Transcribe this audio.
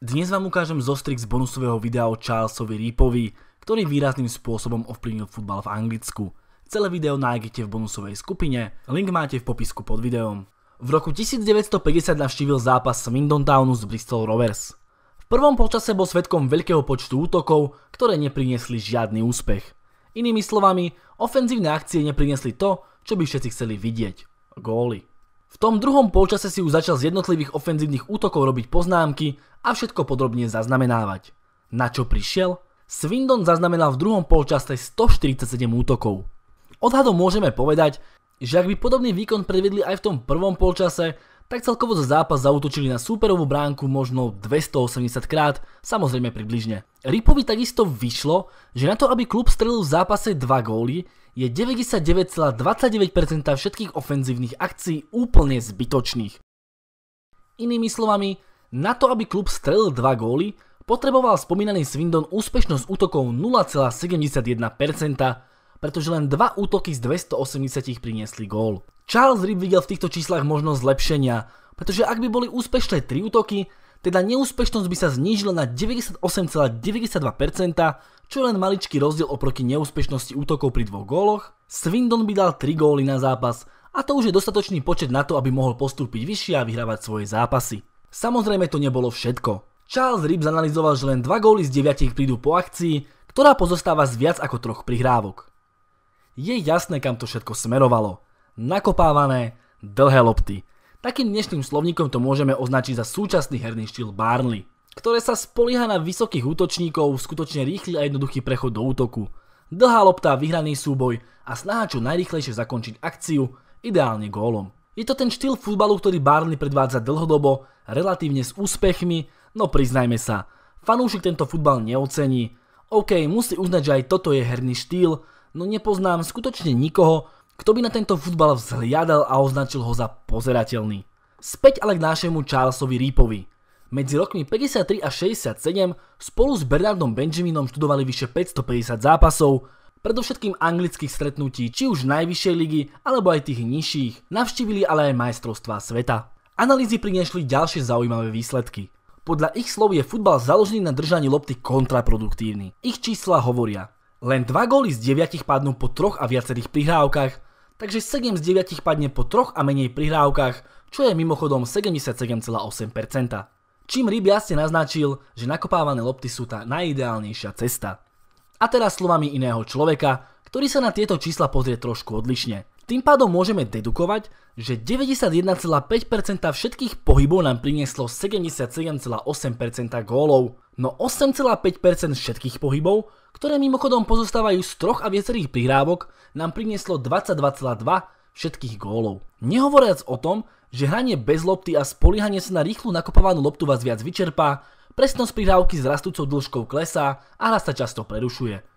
Dnes vám ukážem zostrik z bonusového videa o Charlesovi Reepovi, ktorý výrazným spôsobom ovplyvnil futbal v Anglicku. Celé video nájdete v bonusovej skupine, link máte v popisku pod videom. V roku 1950 navštívil zápas Swindon Townu z Bristol Rovers. V prvom počase bol svetkom veľkého počtu útokov, ktoré nepriniesli žiadny úspech. Inými slovami, ofenzívne akcie nepriniesli to, čo by všetci chceli vidieť. Góly. V tom druhom polčase si už začal z jednotlivých ofenzívnych útokov robiť poznámky a všetko podrobne zaznamenávať. Na čo prišiel? Swindon zaznamenal v druhom polčase 147 útokov. Odhadom môžeme povedať, že ak by podobný výkon predvedli aj v tom prvom polčase, tak celkovo za zápas zautočili na súperovú bránku možno 280 krát, samozrejme približne. Ripovi takisto vyšlo, že na to, aby klub strelil v zápase 2 góly, je 99,29% všetkých ofenzívnych akcií úplne zbytočných. Inými slovami, na to, aby klub strelil 2 góly, potreboval spomínaný Swindon úspešnosť útokov 0,71%, pretože len dva útoky z 280 priniesli gól. Charles Rip videl v týchto číslach možnosť zlepšenia, pretože ak by boli úspešné 3 útoky, teda neúspešnosť by sa znížila na 98,92%, čo len maličký rozdiel oproti neúspešnosti útokov pri dvoch góloch. Swindon by dal 3 góly na zápas a to už je dostatočný počet na to, aby mohol postúpiť vyššie a vyhrávať svoje zápasy. Samozrejme to nebolo všetko. Charles Rip zanalizoval, že len 2 góly z 9 prídu po akcii, ktorá pozostáva z viac ako troch prihrávok je jasné, kam to všetko smerovalo. Nakopávané, dlhé lopty. Takým dnešným slovníkom to môžeme označiť za súčasný herný štýl Barnley, ktoré sa spolíha na vysokých útočníkov, skutočne rýchly a jednoduchý prechod do útoku. Dlhá lopta, vyhraný súboj a snaha čo najrýchlejšie zakončiť akciu, ideálne gólom. Je to ten štýl futbalu, ktorý Barnley predvádza dlhodobo, relatívne s úspechmi, no priznajme sa, fanúšik tento futbal neocení. OK, musí uznať, že aj toto je herný štýl, no nepoznám skutočne nikoho, kto by na tento futbal vzhliadal a označil ho za pozerateľný. Späť ale k našemu Charlesovi Reapovi. Medzi rokmi 53 a 67 spolu s Bernardom Benjaminom študovali vyše 550 zápasov, predovšetkým anglických stretnutí, či už najvyššej ligy, alebo aj tých nižších, navštívili ale aj majstrovstvá sveta. Analýzy priniešli ďalšie zaujímavé výsledky. Podľa ich slov je futbal založený na držaní lopty kontraproduktívny. Ich čísla hovoria. Len 2 góly z 9 padnú po troch a viacerých prihrávkach, takže 7 z 9 padne po troch a menej prihrávkach, čo je mimochodom 77,8%. Čím Ryb jasne naznačil, že nakopávané lopty sú tá najideálnejšia cesta. A teraz slovami iného človeka, ktorý sa na tieto čísla pozrie trošku odlišne. Tým pádom môžeme dedukovať, že 91,5% všetkých pohybov nám prinieslo 77,8% gólov, no 8,5% všetkých pohybov, ktoré mimochodom pozostávajú z troch a viacerých prihrávok, nám prinieslo 22,2 všetkých gólov. Nehovoriac o tom, že hranie bez lopty a spoliehanie sa na rýchlu nakopovanú loptu vás viac vyčerpá, presnosť prihrávky s rastúcou dĺžkou klesá a hra sa často prerušuje.